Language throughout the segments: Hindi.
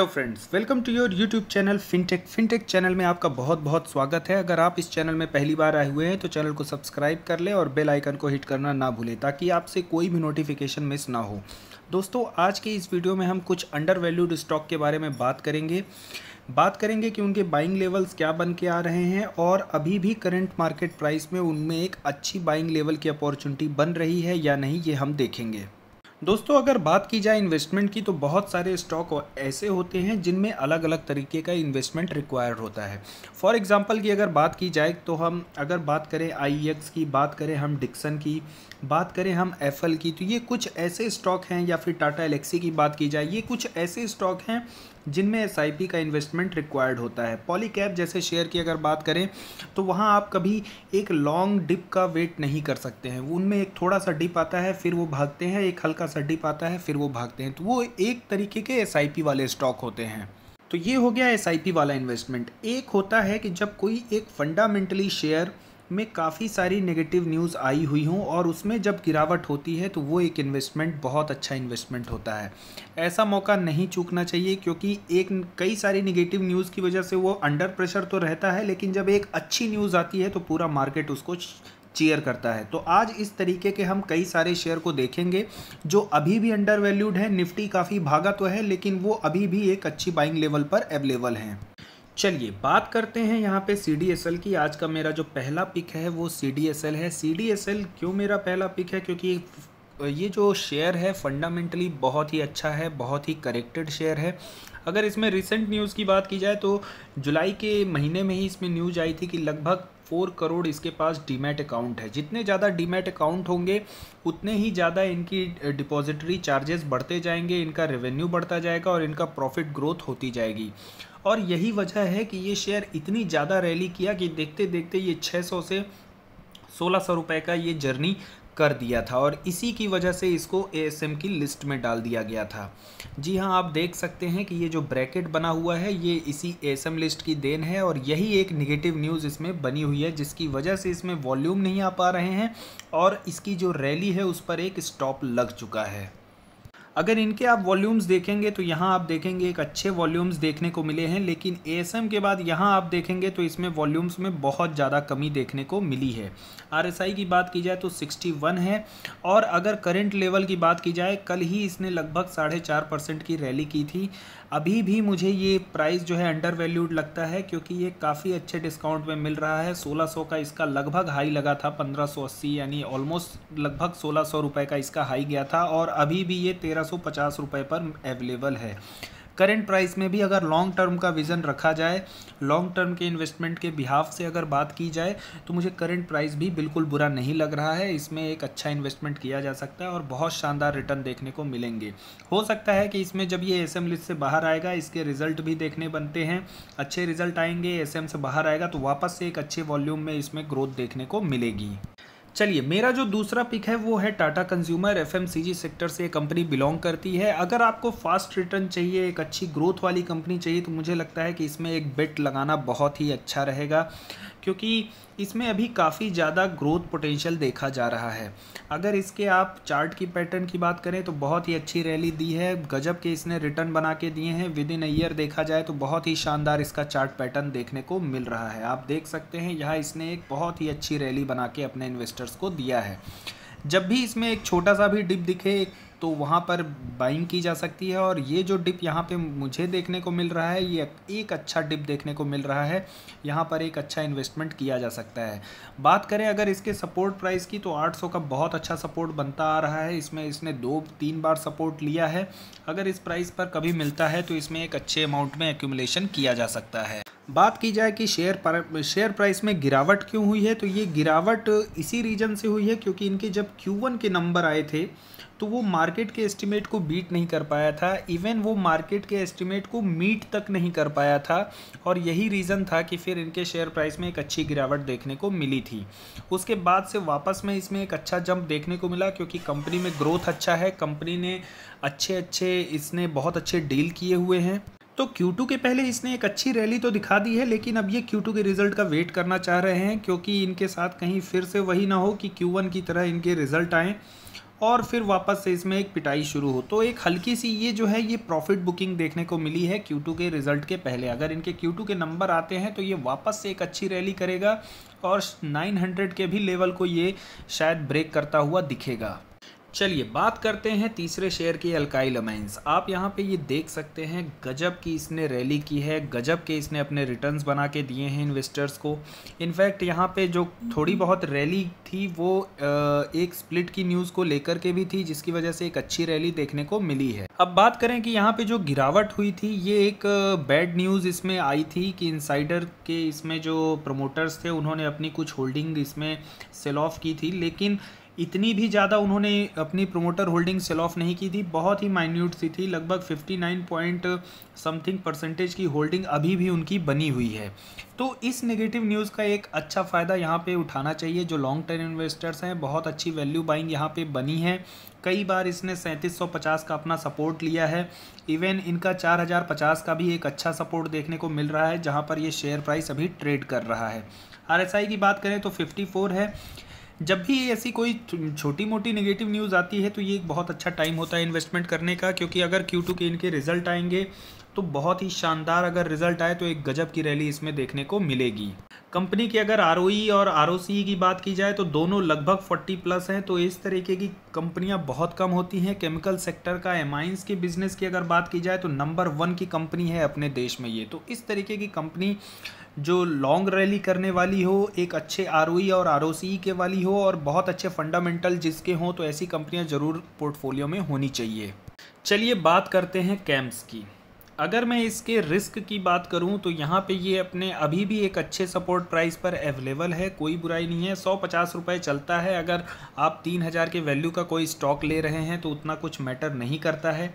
hello friends welcome to your YouTube channel Fintech Fintech channel में आपका बहुत बहुत स्वागत है अगर आप इस चैनल में पहली बार आए हुए हैं तो चैनल को सब्सक्राइब कर लें और बेल आइकन को हिट करना ना भूलें ताकि आपसे कोई भी नोटिफिकेशन मिस ना हो दोस्तों आज के इस वीडियो में हम कुछ अंडर वैल्यूड स्टॉक के बारे में बात करेंगे बात करेंगे कि उनके बाइंग लेवल्स क्या बन के आ रहे हैं और अभी भी करंट मार्केट प्राइस में उनमें एक अच्छी बाइंग लेवल की अपॉर्चुनिटी बन रही है या नहीं ये हम देखेंगे दोस्तों अगर बात की जाए इन्वेस्टमेंट की तो बहुत सारे स्टॉक ऐसे होते हैं जिनमें अलग अलग तरीके का इन्वेस्टमेंट रिक्वायर्ड होता है फॉर एग्ज़ाम्पल की अगर बात की जाए तो हम अगर बात करें आई e की बात करें हम डिक्सन की बात करें हम एफल की तो ये कुछ ऐसे स्टॉक हैं या फिर टाटा एलेक्सी की बात की जाए ये कुछ ऐसे स्टॉक हैं जिनमें एस का इन्वेस्टमेंट रिक्वायर्ड होता है पॉलीकैप जैसे शेयर की अगर बात करें तो वहाँ आप कभी एक लॉन्ग डिप का वेट नहीं कर सकते हैं उनमें एक थोड़ा सा डिप आता है फिर वो भागते हैं एक हल्का सा डिप आता है फिर वो भागते हैं तो वो एक तरीके के एस वाले स्टॉक होते हैं तो ये हो गया एस वाला इन्वेस्टमेंट एक होता है कि जब कोई एक फंडामेंटली शेयर में काफ़ी सारी नेगेटिव न्यूज़ आई हुई हूँ और उसमें जब गिरावट होती है तो वो एक इन्वेस्टमेंट बहुत अच्छा इन्वेस्टमेंट होता है ऐसा मौका नहीं चूकना चाहिए क्योंकि एक कई सारी नेगेटिव न्यूज़ की वजह से वो अंडर प्रेशर तो रहता है लेकिन जब एक अच्छी न्यूज़ आती है तो पूरा मार्केट उसको चेयर करता है तो आज इस तरीके के हम कई सारे शेयर को देखेंगे जो अभी भी अंडर वैल्यूड है निफ्टी काफ़ी भागा तो है लेकिन वो अभी भी एक अच्छी बाइंग लेवल पर अवेलेबल हैं चलिए बात करते हैं यहाँ पे सी डी एस एल की आज का मेरा जो पहला पिक है वो सी डी एस एल है सी डी एस एल क्यों मेरा पहला पिक है क्योंकि ये जो शेयर है फंडामेंटली बहुत ही अच्छा है बहुत ही करेक्टेड शेयर है अगर इसमें रिसेंट न्यूज़ की बात की जाए तो जुलाई के महीने में ही इसमें न्यूज आई थी कि लगभग फोर करोड़ इसके पास डीमेट अकाउंट है जितने ज़्यादा डीमेट अकाउंट होंगे उतने ही ज़्यादा इनकी डिपॉजिटरी चार्जेस बढ़ते जाएंगे इनका रेवेन्यू बढ़ता जाएगा और इनका प्रॉफिट ग्रोथ होती जाएगी और यही वजह है कि ये शेयर इतनी ज़्यादा रैली किया कि देखते देखते ये 600 से सोलह सौ रुपये का ये जर्नी कर दिया था और इसी की वजह से इसको ए की लिस्ट में डाल दिया गया था जी हाँ आप देख सकते हैं कि ये जो ब्रैकेट बना हुआ है ये इसी ए लिस्ट की देन है और यही एक निगेटिव न्यूज़ इसमें बनी हुई है जिसकी वजह से इसमें वॉल्यूम नहीं आ पा रहे हैं और इसकी जो रैली है उस पर एक स्टॉप लग चुका है अगर इनके आप वॉल्यूम्स देखेंगे तो यहाँ आप देखेंगे एक अच्छे वॉल्यूम्स देखने को मिले हैं लेकिन ए के बाद यहाँ आप देखेंगे तो इसमें वॉल्यूम्स में बहुत ज़्यादा कमी देखने को मिली है आर की बात की जाए तो 61 है और अगर करेंट लेवल की बात की जाए कल ही इसने लगभग साढ़े चार परसेंट की रैली की थी अभी भी मुझे ये प्राइस जो है अंडर वैल्यूड लगता है क्योंकि ये काफ़ी अच्छे डिस्काउंट में मिल रहा है 1600 का इसका लगभग हाई लगा था 1580 यानी ऑलमोस्ट लगभग 1600 रुपए का इसका हाई गया था और अभी भी ये तेरह सौ पर अवेलेबल है करेंट प्राइस में भी अगर लॉन्ग टर्म का विज़न रखा जाए लॉन्ग टर्म के इन्वेस्टमेंट के बिहाफ से अगर बात की जाए तो मुझे करेंट प्राइस भी बिल्कुल बुरा नहीं लग रहा है इसमें एक अच्छा इन्वेस्टमेंट किया जा सकता है और बहुत शानदार रिटर्न देखने को मिलेंगे हो सकता है कि इसमें जब ये एस लिस्ट से बाहर आएगा इसके रिजल्ट भी देखने बनते हैं अच्छे रिजल्ट आएंगे एस से बाहर आएगा तो वापस से एक अच्छे वॉल्यूम में इसमें ग्रोथ देखने को मिलेगी चलिए मेरा जो दूसरा पिक है वो है टाटा कंज्यूमर एफ सेक्टर से कंपनी बिलोंग करती है अगर आपको फास्ट रिटर्न चाहिए एक अच्छी ग्रोथ वाली कंपनी चाहिए तो मुझे लगता है कि इसमें एक बेट लगाना बहुत ही अच्छा रहेगा क्योंकि इसमें अभी काफ़ी ज़्यादा ग्रोथ पोटेंशियल देखा जा रहा है अगर इसके आप चार्ट की पैटर्न की बात करें तो बहुत ही अच्छी रैली दी है गजब के इसने रिटर्न बना के दिए हैं विद इन ईयर देखा जाए तो बहुत ही शानदार इसका चार्ट पैटर्न देखने को मिल रहा है आप देख सकते हैं यहाँ इसने एक बहुत ही अच्छी रैली बना के अपने इन्वेस्टर इन्वेस्टर्स को दिया है जब भी इसमें एक छोटा सा भी डिप दिखे तो वहाँ पर बाइंग की जा सकती है और ये जो डिप यहाँ पे मुझे देखने को मिल रहा है ये एक अच्छा डिप देखने को मिल रहा है यहाँ पर एक अच्छा इन्वेस्टमेंट किया जा सकता है बात करें अगर इसके सपोर्ट प्राइस की तो 800 का बहुत अच्छा सपोर्ट बनता आ रहा है इसमें इसने दो तीन बार सपोर्ट लिया है अगर इस प्राइस पर कभी मिलता है तो इसमें एक अच्छे अमाउंट में एक्यूमलेशन किया जा सकता है बात की जाए कि शेयर पर शेयर प्राइस में गिरावट क्यों हुई है तो ये गिरावट इसी रीजन से हुई है क्योंकि इनके जब Q1 के नंबर आए थे तो वो मार्केट के एस्टिमेट को बीट नहीं कर पाया था इवन वो मार्केट के एस्टिमेट को मीट तक नहीं कर पाया था और यही रीज़न था कि फिर इनके शेयर प्राइस में एक अच्छी गिरावट देखने को मिली थी उसके बाद से वापस में इसमें एक अच्छा जंप देखने को मिला क्योंकि कंपनी में ग्रोथ अच्छा है कंपनी ने अच्छे अच्छे इसने बहुत अच्छे डील किए हुए हैं तो Q2 के पहले इसने एक अच्छी रैली तो दिखा दी है लेकिन अब ये Q2 के रिजल्ट का वेट करना चाह रहे हैं क्योंकि इनके साथ कहीं फिर से वही ना हो कि Q1 की तरह इनके रिजल्ट आएँ और फिर वापस से इसमें एक पिटाई शुरू हो तो एक हल्की सी ये जो है ये प्रॉफिट बुकिंग देखने को मिली है Q2 के रिजल्ट के पहले अगर इनके Q2 के नंबर आते हैं तो ये वापस से एक अच्छी रैली करेगा और 900 के भी लेवल को ये शायद ब्रेक करता हुआ दिखेगा चलिए बात करते हैं तीसरे शेयर की अल्काइल अमाइंस आप यहाँ पे ये देख सकते हैं गजब की इसने रैली की है गजब के इसने अपने रिटर्न्स बना के दिए हैं इन्वेस्टर्स को इनफैक्ट यहाँ पे जो थोड़ी बहुत रैली थी वो एक स्प्लिट की न्यूज़ को लेकर के भी थी जिसकी वजह से एक अच्छी रैली देखने को मिली है अब बात करें कि यहाँ पर जो गिरावट हुई थी ये एक बैड न्यूज़ इसमें आई थी कि इंसाइडर के इसमें जो प्रमोटर्स थे उन्होंने अपनी कुछ होल्डिंग इसमें सेल ऑफ की थी लेकिन इतनी भी ज़्यादा उन्होंने अपनी प्रोमोटर होल्डिंग सेल ऑफ नहीं की थी बहुत ही माइन्यूट सी थी लगभग 59 पॉइंट समथिंग परसेंटेज की होल्डिंग अभी भी उनकी बनी हुई है तो इस नेगेटिव न्यूज़ का एक अच्छा फ़ायदा यहाँ पे उठाना चाहिए जो लॉन्ग टर्म इन्वेस्टर्स हैं बहुत अच्छी वैल्यू बाइंग यहाँ पे बनी है कई बार इसने 3750 का अपना सपोर्ट लिया है इवन इनका 4050 का भी एक अच्छा सपोर्ट देखने को मिल रहा है जहाँ पर ये शेयर प्राइस अभी ट्रेड कर रहा है आर की बात करें तो फिफ्टी है जब भी ऐसी कोई छोटी मोटी नेगेटिव न्यूज़ आती है तो ये एक बहुत अच्छा टाइम होता है इन्वेस्टमेंट करने का क्योंकि अगर क्यू टू के इनके रिजल्ट आएंगे तो बहुत ही शानदार अगर रिजल्ट आए तो एक गजब की रैली इसमें देखने को मिलेगी कंपनी की अगर आर e और आर e की बात की जाए तो दोनों लगभग 40 प्लस हैं तो इस तरीके की कंपनियां बहुत कम होती हैं केमिकल सेक्टर का एमाइंस के बिजनेस की अगर बात की जाए तो नंबर वन की कंपनी है अपने देश में ये तो इस तरीके की कंपनी जो लॉन्ग रैली करने वाली हो एक अच्छे आर e और आर e के वाली हो और बहुत अच्छे फंडामेंटल जिसके हों तो ऐसी कंपनियां ज़रूर पोर्टफोलियो में होनी चाहिए चलिए बात करते हैं कैम्प्स की अगर मैं इसके रिस्क की बात करूं तो यहाँ पे ये अपने अभी भी एक अच्छे सपोर्ट प्राइस पर अवेलेबल है कोई बुराई नहीं है सौ पचास रुपये चलता है अगर आप तीन हज़ार के वैल्यू का कोई स्टॉक ले रहे हैं तो उतना कुछ मैटर नहीं करता है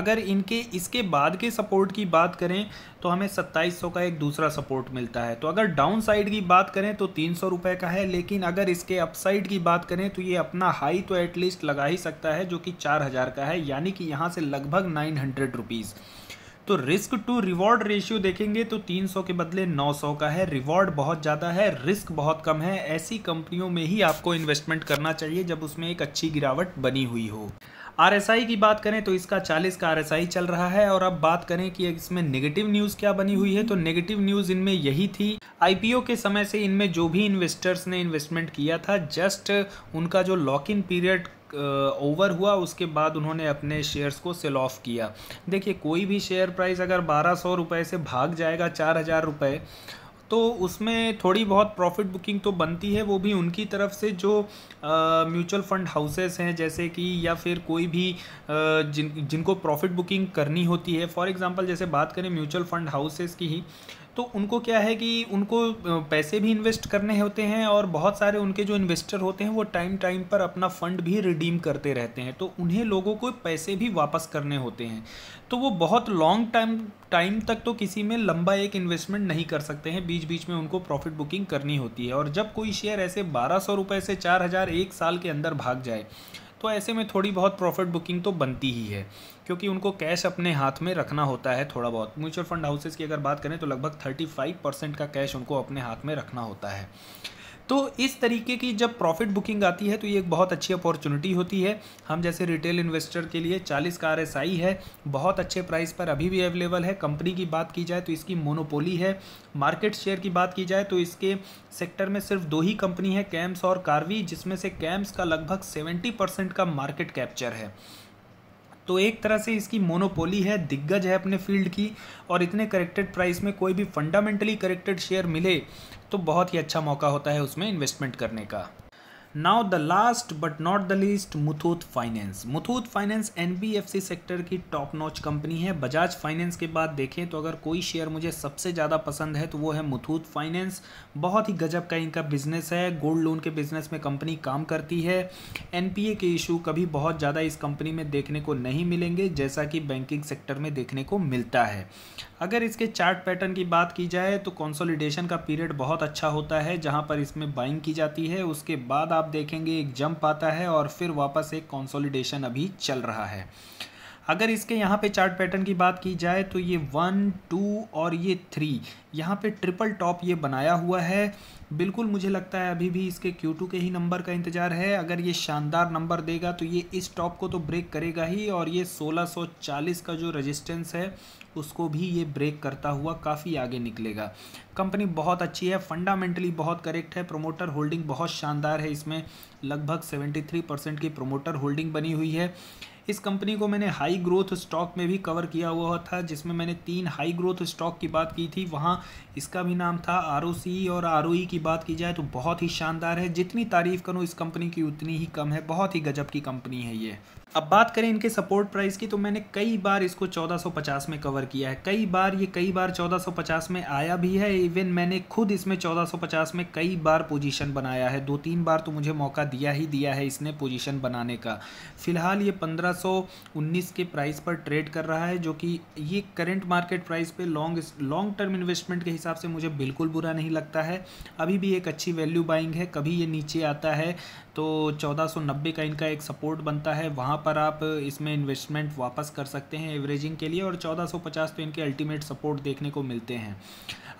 अगर इनके इसके बाद के सपोर्ट की बात करें तो हमें सत्ताईस सौ का एक दूसरा सपोर्ट मिलता है तो अगर डाउन साइड की बात करें तो तीन सौ रुपये का है लेकिन अगर इसके अपसाइड की बात करें तो ये अपना हाई तो एटलीस्ट लगा ही सकता है जो कि चार हज़ार का है यानी कि यहाँ से लगभग नाइन हंड्रेड रुपीज़ तो रिस्क टू रिवॉर्ड रेशियो देखेंगे तो 300 के बदले 900 का है रिवॉर्ड बहुत ज़्यादा है रिस्क बहुत कम है ऐसी कंपनियों में ही आपको इन्वेस्टमेंट करना चाहिए जब उसमें एक अच्छी गिरावट बनी हुई हो आर की बात करें तो इसका 40 का आर चल रहा है और अब बात करें कि इसमें नेगेटिव न्यूज़ क्या बनी हुई है तो नेगेटिव न्यूज़ इनमें यही थी आईपीओ के समय से इनमें जो भी इन्वेस्टर्स ने इन्वेस्टमेंट किया था जस्ट उनका जो लॉक इन पीरियड ओवर हुआ उसके बाद उन्होंने अपने शेयर्स को सेल ऑफ किया देखिए कोई भी शेयर प्राइस अगर बारह सौ रुपये से भाग जाएगा चार हज़ार रुपये तो उसमें थोड़ी बहुत प्रॉफिट बुकिंग तो बनती है वो भी उनकी तरफ से जो म्यूचुअल फ़ंड हाउसेस हैं जैसे कि या फिर कोई भी आ, जिन जिनको प्रॉफिट बुकिंग करनी होती है फॉर एग्ज़ाम्पल जैसे बात करें म्यूचुअल फ़ंड हाउसेस की ही तो उनको क्या है कि उनको पैसे भी इन्वेस्ट करने होते हैं और बहुत सारे उनके जो इन्वेस्टर होते हैं वो टाइम टाइम पर अपना फ़ंड भी रिडीम करते रहते हैं तो उन्हें लोगों को पैसे भी वापस करने होते हैं तो वो बहुत लॉन्ग टाइम टाइम तक तो किसी में लंबा एक इन्वेस्टमेंट नहीं कर सकते हैं बीच बीच में उनको प्रॉफिट बुकिंग करनी होती है और जब कोई शेयर ऐसे बारह सौ रुपये से चार हज़ार एक साल के अंदर भाग जाए तो ऐसे में थोड़ी बहुत प्रॉफिट बुकिंग तो बनती ही है क्योंकि उनको कैश अपने हाथ में रखना होता है थोड़ा बहुत म्यूचुअल फंड हाउसेज़ की अगर बात करें तो लगभग थर्टी फाइव परसेंट का कैश उनको अपने हाथ में रखना होता है तो इस तरीके की जब प्रॉफिट बुकिंग आती है तो ये एक बहुत अच्छी अपॉर्चुनिटी होती है हम जैसे रिटेल इन्वेस्टर के लिए 40 का आर है बहुत अच्छे प्राइस पर अभी भी अवेलेबल है कंपनी की बात की जाए तो इसकी मोनोपोली है मार्केट शेयर की बात की जाए तो इसके सेक्टर में सिर्फ दो ही कंपनी है कैम्स और कारवी जिसमें से कैम्स का लगभग सेवेंटी का मार्केट कैप्चर है तो एक तरह से इसकी मोनोपोली है दिग्गज है अपने फील्ड की और इतने करेक्टेड प्राइस में कोई भी फंडामेंटली करेक्टेड शेयर मिले तो बहुत ही अच्छा मौका होता है उसमें इन्वेस्टमेंट करने का now the last but not the least Muthoot Finance Muthoot Finance NBFC sector की टॉप नॉच कंपनी है बजाज फाइनेंस के बाद देखें तो अगर कोई शेयर मुझे सबसे ज़्यादा पसंद है तो वो है मुथूत फाइनेंस बहुत ही गजब का इनका बिजनेस है गोल्ड लोन के बिजनेस में कंपनी काम करती है एनपीए के इशू कभी बहुत ज़्यादा इस कंपनी में देखने को नहीं मिलेंगे जैसा कि बैंकिंग सेक्टर में देखने को मिलता है अगर इसके चार्ट पैटर्न की बात की जाए तो कंसोलिडेशन का पीरियड बहुत अच्छा होता है जहां पर इसमें बाइंग की जाती है उसके बाद आप देखेंगे एक जंप आता है और फिर वापस एक कंसोलिडेशन अभी चल रहा है अगर इसके यहाँ पे चार्ट पैटर्न की बात की जाए तो ये वन टू और ये थ्री यहाँ पे ट्रिपल टॉप ये बनाया हुआ है बिल्कुल मुझे लगता है अभी भी इसके Q2 के ही नंबर का इंतज़ार है अगर ये शानदार नंबर देगा तो ये इस टॉप को तो ब्रेक करेगा ही और ये 1640 का जो रेजिस्टेंस है उसको भी ये ब्रेक करता हुआ काफ़ी आगे निकलेगा कंपनी बहुत अच्छी है फंडामेंटली बहुत करेक्ट है प्रोमोटर होल्डिंग बहुत शानदार है इसमें लगभग 73 परसेंट की प्रोमोटर होल्डिंग बनी हुई है इस कंपनी को मैंने हाई ग्रोथ स्टॉक में भी कवर किया हुआ था जिसमें मैंने तीन हाई ग्रोथ स्टॉक की बात की थी वहाँ इसका भी नाम था आर और आर e की बात की जाए तो बहुत ही शानदार है जितनी तारीफ़ करूँ इस कंपनी की उतनी ही कम है बहुत ही गजब की कंपनी है ये अब बात करें इनके सपोर्ट प्राइस की तो मैंने कई बार इसको 1450 में कवर किया है कई बार ये कई बार 1450 में आया भी है इवन मैंने खुद इसमें 1450 में कई बार पोजीशन बनाया है दो तीन बार तो मुझे मौका दिया ही दिया है इसने पोजीशन बनाने का फ़िलहाल ये 1519 के प्राइस पर ट्रेड कर रहा है जो कि ये करेंट मार्केट प्राइस पर लॉन्ग लॉन्ग टर्म इन्वेस्टमेंट के हिसाब से मुझे बिल्कुल बुरा नहीं लगता है अभी भी एक अच्छी वैल्यू बाइंग है कभी ये नीचे आता है तो चौदह का इनका एक सपोर्ट बनता है वहाँ पर आप इसमें इन्वेस्टमेंट वापस कर सकते हैं एवरेजिंग के लिए और 1450 पे तो इनके अल्टीमेट सपोर्ट देखने को मिलते हैं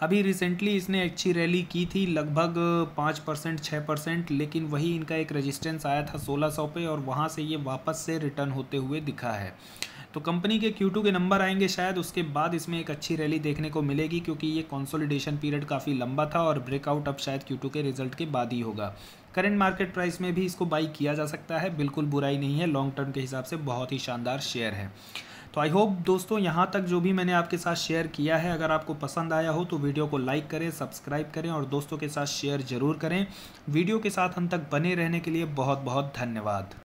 अभी रिसेंटली इसने अच्छी रैली की थी लगभग पाँच परसेंट छः परसेंट लेकिन वही इनका एक रजिस्टेंस आया था 1600 पे और वहाँ से ये वापस से रिटर्न होते हुए दिखा है तो कंपनी के Q2 के नंबर आएंगे शायद उसके बाद इसमें एक अच्छी रैली देखने को मिलेगी क्योंकि ये कंसोलिडेशन पीरियड काफ़ी लंबा था और ब्रेकआउट अब शायद Q2 के रिजल्ट के बाद ही होगा करंट मार्केट प्राइस में भी इसको बाई किया जा सकता है बिल्कुल बुराई नहीं है लॉन्ग टर्म के हिसाब से बहुत ही शानदार शेयर है तो आई होप दोस्तों यहाँ तक जो भी मैंने आपके साथ शेयर किया है अगर आपको पसंद आया हो तो वीडियो को लाइक करें सब्सक्राइब करें और दोस्तों के साथ शेयर ज़रूर करें वीडियो के साथ हम तक बने रहने के लिए बहुत बहुत धन्यवाद